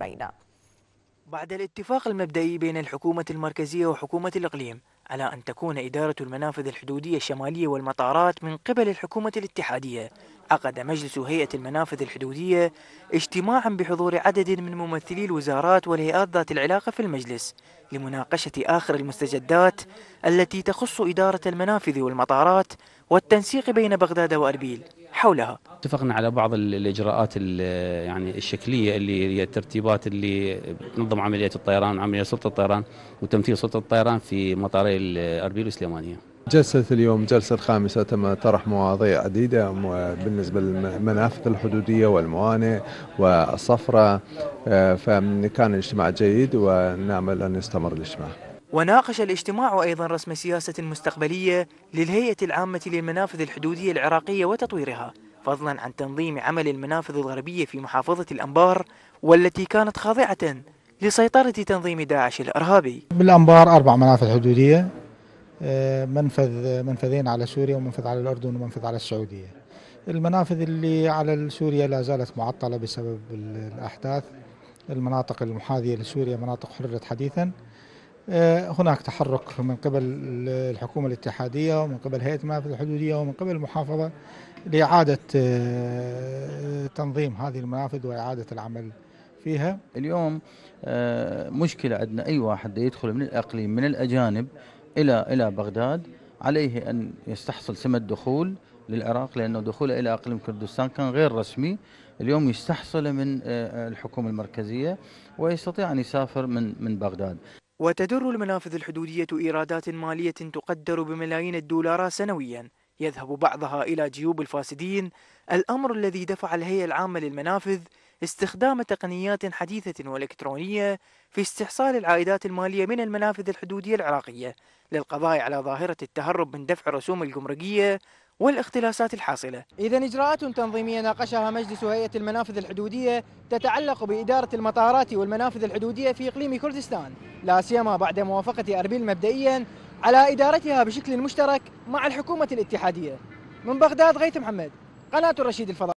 بعيدة بعد الاتفاق المبدئي بين الحكومة المركزية وحكومة الإقليم على أن تكون إدارة المنافذ الحدودية الشمالية والمطارات من قبل الحكومة الاتحادية عقد مجلس هيئة المنافذ الحدودية اجتماعا بحضور عدد من ممثلي الوزارات والهيئات ذات العلاقة في المجلس لمناقشة آخر المستجدات التي تخص إدارة المنافذ والمطارات والتنسيق بين بغداد وأربيل حولها اتفقنا على بعض الاجراءات يعني الشكليه اللي هي الترتيبات اللي تنظم عمليه الطيران عمليه سلطه الطيران وتمثيل سلطه الطيران في مطاري الاربيل والسليمانيه. جلسة اليوم جلسة الخامسة تم طرح مواضيع عديدة بالنسبة للمنافذ الحدودية والموانئ والصفرة آه، فكان الاجتماع جيد ونامل أن يستمر الاجتماع وناقش الاجتماع أيضا رسم سياسة مستقبلية للهيئة العامة للمنافذ الحدودية العراقية وتطويرها فضلا عن تنظيم عمل المنافذ الغربية في محافظة الأنبار والتي كانت خاضعة لسيطرة تنظيم داعش الإرهابي بالأنبار أربع منافذ حدودية آه، منفذ منفذين على سوريا ومنفذ على الأردن ومنفذ على السعودية المنافذ اللي على سوريا لا زالت معطلة بسبب الأحداث المناطق المحاذية لسوريا مناطق حررت حديثاً آه، هناك تحرك من قبل الحكومة الاتحادية ومن قبل هيئة المنافذ الحدودية ومن قبل المحافظة لإعادة آه، تنظيم هذه المنافذ وإعادة العمل فيها اليوم آه، مشكلة عندنا أي واحد يدخل من الأقليم من الأجانب إلى إلى بغداد عليه أن يستحصل سمة دخول للعراق لأنه دخوله إلى أقليم كردستان كان غير رسمي اليوم يستحصل من الحكومة المركزية ويستطيع أن يسافر من من بغداد وتدر المنافذ الحدودية إيرادات مالية تقدر بملايين الدولارات سنويا يذهب بعضها إلى جيوب الفاسدين الأمر الذي دفع الهيئة العامة للمنافذ استخدام تقنيات حديثة وإلكترونية في استحصال العائدات المالية من المنافذ الحدودية العراقية للقضاء على ظاهرة التهرب من دفع الرسوم الجمركية والاختلاسات الحاصلة إذا إجراءات تنظيمية ناقشها مجلس هيئة المنافذ الحدودية تتعلق بإدارة المطارات والمنافذ الحدودية في إقليم كردستان لا سيما بعد موافقة أربيل مبدئيا على إدارتها بشكل مشترك مع الحكومة الاتحادية من بغداد غيث محمد قناة الرشيد الفضاء